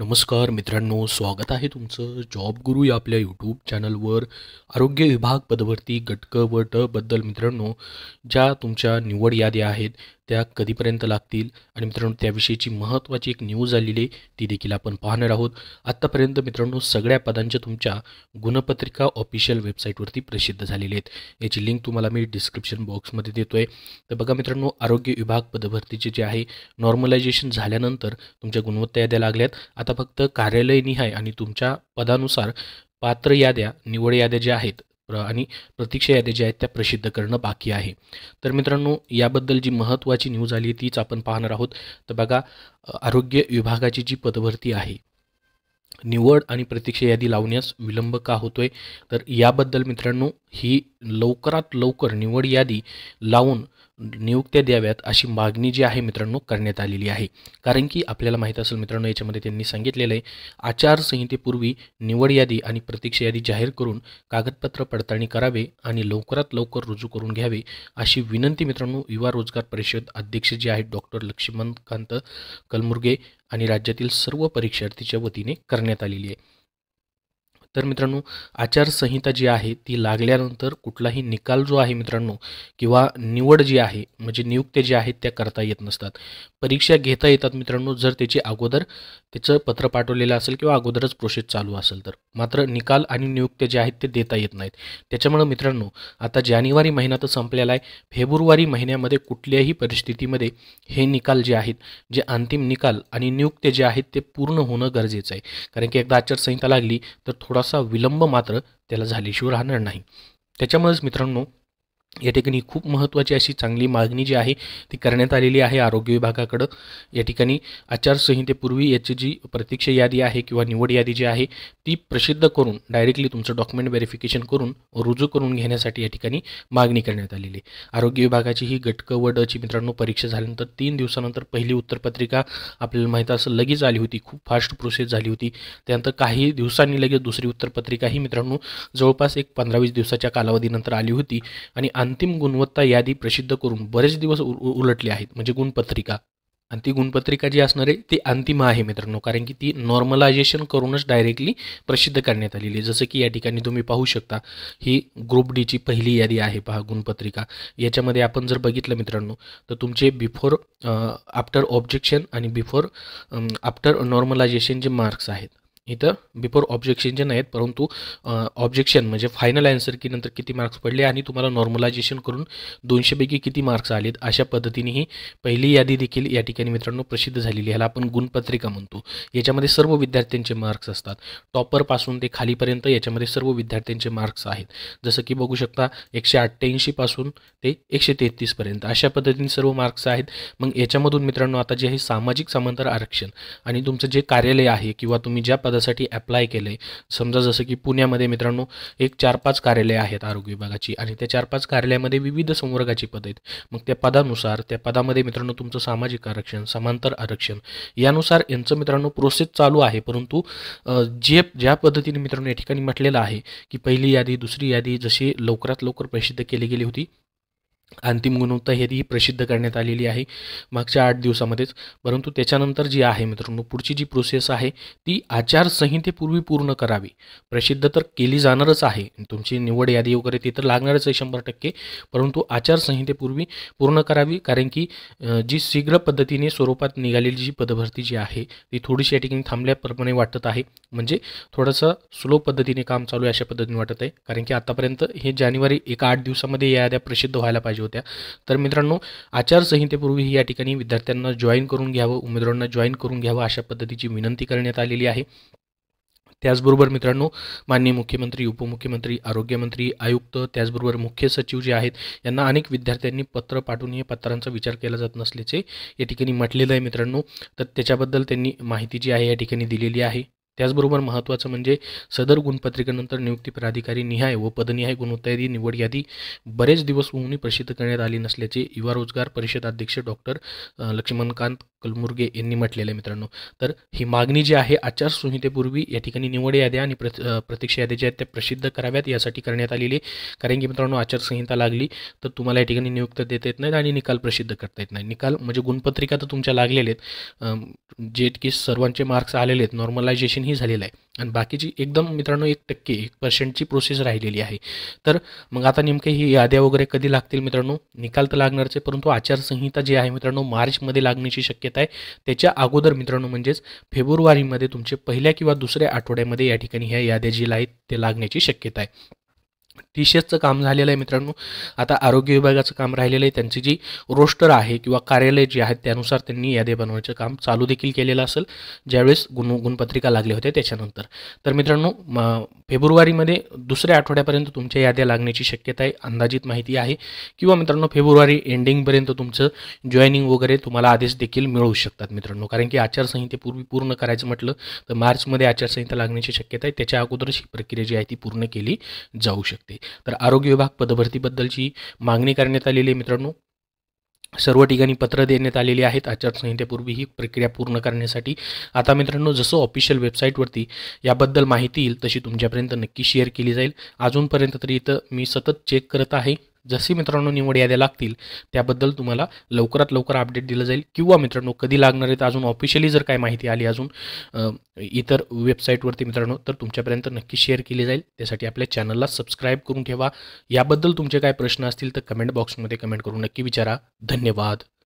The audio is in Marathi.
नमस्कार मित्रांनो स्वागत आहे तुमचं जॉब गुरु या आपल्या यूट्यूब चॅनलवर आरोग्य विभाग पदभरती गटक व टबद्दल मित्रांनो ज्या तुमच्या निवड याद्या आहेत त्या कधीपर्यंत लागतील आणि मित्रांनो त्याविषयीची महत्त्वाची एक न्यूज आलेली ती देखील आपण पाहणार आहोत आत्तापर्यंत मित्रांनो सगळ्या पदांच्या तुमच्या गुणपत्रिका ऑफिशियल वेबसाईटवरती प्रसिद्ध झालेले आहेत याची लिंक तुम्हाला मी डिस्क्रिप्शन बॉक्समध्ये देतो आहे तर बघा मित्रांनो आरोग्य विभाग पदभरतीचे जे आहे नॉर्मलायझेशन झाल्यानंतर तुमच्या गुणवत्ता याद्या लागल्यात आता आता फक्त कार्यालयनिहाय आणि तुमच्या पदानुसार पात्र याद्या निवड याद्या ज्या आहेत आणि प्रतीक्षा यादी ज्या आहेत त्या प्रसिद्ध करणं बाकी आहे तर मित्रांनो याबद्दल जी महत्त्वाची न्यूज आली तीच आपण पाहणार आहोत तर बघा आरोग्य विभागाची जी पदभरती आहे निवड आणि प्रतीक्षा यादी लावण्यास विलंब का होतोय तर याबद्दल मित्रांनो ही लवकरात लवकर निवड यादी लावून नियुक्त्या द्याव्यात अशी मागणी जी आहे मित्रांनो करण्यात आलेली आहे कारण की आपल्याला माहीत असेल मित्रांनो याच्यामध्ये त्यांनी सांगितलेलं आहे आचारसंहितेपूर्वी निवड यादी आणि प्रतीक्षा यादी जाहीर करून कागदपत्र पडताळणी करावे आणि लवकरात लवकर रुजू करून घ्यावे अशी विनंती मित्रांनो युवा रोजगार परिषद अध्यक्ष जे आहेत डॉक्टर लक्ष्मणकांत कलमुर्गे आणि राज्यातील सर्व परीक्षार्थीच्या वतीने करण्यात आलेली आहे तर मित्रांनो आचारसंहिता जी आहे ती लागल्यानंतर कुठलाही निकाल जो आहे मित्रांनो किंवा निवड जी आहे म्हणजे नियुक्त्या ज्या आहेत त्या करता येत नसतात परीक्षा घेता येतात मित्रांनो जर त्याची अगोदर त्याचं पत्र पाठवलेलं असेल किंवा अगोदरच प्रोसेस चालू असेल तर मात्र निकाल आणि नियुक्त्या ज्या आहेत ते देता येत नाहीत त्याच्यामुळं मित्रांनो आता जानेवारी महिना तर संपलेला आहे फेब्रुवारी महिन्यामध्ये कुठल्याही परिस्थितीमध्ये हे निकाल जे आहेत जे अंतिम निकाल आणि नियुक्त्या जे आहेत ते पूर्ण होणं गरजेचं आहे कारण की एकदा आचारसंहिता लागली तर थोडा थोडासा विलंब मात्र त्याला झाल्याशिवाय राहणार नाही त्याच्यामुळेच मित्रांनो या ठिकाणी खूप महत्त्वाची अशी चांगली मागणी जी आहे ती करण्यात आलेली आहे आरोग्य विभागाकडं या ठिकाणी आचारसंहितेपूर्वी याची जी प्रतीक्षा यादी आहे किंवा निवड यादी जी आहे ती प्रसिद्ध करून डायरेक्टली तुमचं डॉक्युमेंट व्हेरिफिकेशन करून रुजू करून घेण्यासाठी या ठिकाणी मागणी करण्यात आलेली आहे आरोग्य विभागाची ही गटक व डची मित्रांनो परीक्षा झाल्यानंतर तीन दिवसानंतर पहिली उत्तरपत्रिका आपल्याला माहीत असं लगेच आली होती खूप फास्ट प्रोसेस झाली होती त्यानंतर काही दिवसांनी लगेच दुसरी उत्तरपत्रिका ही मित्रांनो जवळपास एक पंधरा वीस दिवसाच्या कालावधीनंतर आली होती आणि अंतिम गुणवत्ता यादी प्रसिद्ध करून बरेच दिवस उलटले आहेत म्हणजे गुणपत्रिका आणि ती गुणपत्रिका जी असणार आहे ती अंतिम आहे मित्रांनो कारण की ती नॉर्मलायझेशन करूनच डायरेक्टली प्रसिद्ध करण्यात आलेली आहे जसं की या ठिकाणी तुम्ही पाहू शकता ही ग्रुप डीची पहिली यादी आहे पहा गुणपत्रिका याच्यामध्ये आपण जर बघितलं मित्रांनो तर तुमचे बिफोर आफ्टर ऑब्जेक्शन आणि बिफोर आफ्टर नॉर्मलायझेशन जे मार्क्स आहेत इथं बिफोर ऑब्जेक्शन जे नाहीत परंतु ऑब्जेक्शन म्हणजे फायनल आन्सर की नंतर किती मार्क्स पडले आणि तुम्हाला नॉर्मलायझेशन करून दोनशेपैकी किती मार्क्स आलेत अशा पद्धतीने ही पहिली यादी देखील या ठिकाणी मित्रांनो प्रसिद्ध झालेली ह्याला आपण गुणपत्रिका म्हणतो याच्यामध्ये सर्व विद्यार्थ्यांचे मार्क्स असतात टॉपरपासून ते खालीपर्यंत याच्यामध्ये सर्व विद्यार्थ्यांचे मार्क्स आहेत जसं की बघू शकता एकशे अठ्ठ्याऐंशीपासून ते एकशे तेहतीसपर्यंत अशा पद्धतीने सर्व मार्क्स आहेत मग याच्यामधून मित्रांनो आता जे आहे सामाजिक समांतर आरक्षण आणि तुमचं जे कार्यालय आहे किंवा तुम्ही ज्या पदासाठी ॲप्लाय केलं समजा जसं की पुण्यामध्ये मित्रांनो एक चार पाच कार्यालय आहेत आरोग्य विभागाची आणि त्या चार पाच कार्यालयामध्ये विविध संवर्गाची पदं आहेत मग त्या पदानुसार त्या पदामध्ये मित्रांनो तुमचं सामाजिक आरक्षण समांतर आरक्षण यानुसार यांचं मित्रांनो प्रोसेस चालू आहे परंतु जे ज्या पद्धतीने मित्रांनो या ठिकाणी म्हटलेलं आहे की पहिली यादी दुसरी यादी जशी लवकरात लवकर प्रसिद्ध केली गेली होती अंतिम गुणवत्ता यादी प्रसिद्ध करण्यात आलेली आहे मागच्या आठ दिवसामध्येच परंतु त्याच्यानंतर जी आहे मित्रांनो पुढची जी प्रोसेस आहे ती आचारसंहितेपूर्वी पूर्ण करावी प्रसिद्ध तर केली जाणारच आहे तुमची निवड यादी वगैरे ती तर लागणारच आहे शंभर टक्के परंतु आचारसंहितेपूर्वी पूर्ण करावी कारण की जी शीघ्र पद्धतीने स्वरूपात निघालेली जी पदभरती जी आहे ती थोडीशी या ठिकाणी थांबल्याप्रमाणे वाटत आहे म्हणजे थोडंसं स्लो पद्धतीने काम चालू आहे अशा पद्धतीने वाटत आहे कारण की आतापर्यंत हे जानेवारी एका आठ दिवसामध्ये या याद्या प्रसिद्ध व्हायला पाहिजे पाहिजे होत्या तर मित्रांनो आचारसंहितेपूर्वी या ठिकाणी विद्यार्थ्यांना जॉईन करून घ्यावं उमेदवारांना जॉईन करून घ्यावं अशा पद्धतीची विनंती करण्यात आलेली आहे त्याचबरोबर मित्रांनो माननीय मुख्यमंत्री उपमुख्यमंत्री आरोग्यमंत्री आयुक्त त्याचबरोबर मुख्य सचिव जे आहेत यांना अनेक विद्यार्थ्यांनी पत्र पाठवून या पत्रांचा विचार केला जात नसल्याचे या ठिकाणी म्हटलेलं आहे मित्रांनो तर त्याच्याबद्दल त्यांनी माहिती जी आहे या ठिकाणी दिलेली आहे त्याचबरोबर महत्त्वाचं म्हणजे सदर गुणपत्रिकेनंतर नियुक्ती प्राधिकारी निहाय व पदनिहाय गुणोत्तरी निवड यादी बरेच दिवस होऊनही प्रसिद्ध करण्यात आली नसल्याचे युवा रोजगार परिषद अध्यक्ष डॉक्टर लक्ष्मणकांत कलमुर्गे यांनी म्हटलेलं आहे मित्रांनो तर ही मागणी जी आहे आचारसंहितेपूर्वी या ठिकाणी निवड याद्या आणि प्रतीक्षा याद्या ज्या आहेत त्या प्रसिद्ध कराव्यात यासाठी करण्यात आलेली आहे कारण की मित्रांनो आचारसंहिता लागली तर तुम्हाला या ठिकाणी नियुक्त देता येत नाहीत आणि निकाल प्रसिद्ध करता येत नाही निकाल म्हणजे गुणपत्रिका तर तुमच्या लागलेले आहेत जे की सर्वांचे मार्क्स आलेले आहेत नॉर्मलायझेशन ही झालेलं आहे आणि बाकीची एकदम मित्रांनो एक टक्के एक पर्सेंटची प्रोसेस राहिलेली आहे तर मग आता नेमके ही याद्या वगैरे कधी लागतील मित्रांनो निकाल तर लागणारच परंतु आचारसंहिता जी आहे मित्रांनो मार्चमध्ये लागण्याची शक्यता आहे त्याच्या अगोदर मित्रांनो म्हणजेच फेब्रुवारीमध्ये तुमचे पहिल्या किंवा दुसऱ्या आठवड्यामध्ये या ठिकाणी ह्या याद्या जी आहेत ते लागण्याची शक्यता आहे टीशेसचं काम झालेलं आहे मित्रांनो आता आरोग्य विभागाचं काम राहिलेलं आहे त्यांची जी रोस्टर आहे किंवा कार्यालय जे आहेत त्यानुसार त्यांनी याद्या बनवण्याचं काम चालू देखील केलेलं असेल ज्यावेळेस गुण गुणपत्रिका लागल्या होत्या त्याच्यानंतर तर मित्रांनो फेब्रुवारीमध्ये दुसऱ्या आठवड्यापर्यंत तुमच्या याद्या लागण्याची शक्यता आहे अंदाजित माहिती आहे किंवा मित्रांनो फेब्रुवारी एंडिंगपर्यंत तुमचं जॉईनिंग वगैरे तुम्हाला आदेश देखील मिळू शकतात मित्रांनो कारण की आचारसंहितेपूर्वी पूर्ण करायचं म्हटलं तर मार्चमध्ये आचारसंहिता लागण्याची शक्यता आहे त्याच्या अगोदरच ही प्रक्रिया जी आहे ती पूर्ण केली जाऊ शकते शकते तर आरोग्य विभाग पदभरतीबद्दलची मागणी करण्यात आलेली आहे मित्रांनो सर्व ठिकाणी पत्र देण्यात आलेली आहेत आचारसंहितेपूर्वी ही प्रक्रिया पूर्ण करण्यासाठी आता मित्रांनो जसं ऑफिशियल वेबसाईटवरती याबद्दल माहिती येईल तशी तुमच्यापर्यंत नक्की शेअर केली जाईल अजूनपर्यंत तरी इथं मी सतत चेक करत आहे जशी मित्रांनो निवड याद्या लागतील त्याबद्दल तुम्हाला लवकरात लवकर अपडेट दिलं जाईल किंवा मित्रांनो कधी लागणार आहेत अजून ऑफिशियली जर काय माहिती आली अजून इतर वेबसाईटवरती मित्रांनो तर तुमच्यापर्यंत नक्की शेअर केली जाईल त्यासाठी आपल्या चॅनलला सबस्क्राईब करून ठेवा याबद्दल तुमचे काय प्रश्न असतील तर कमेंट बॉक्समध्ये कमेंट करून नक्की विचारा धन्यवाद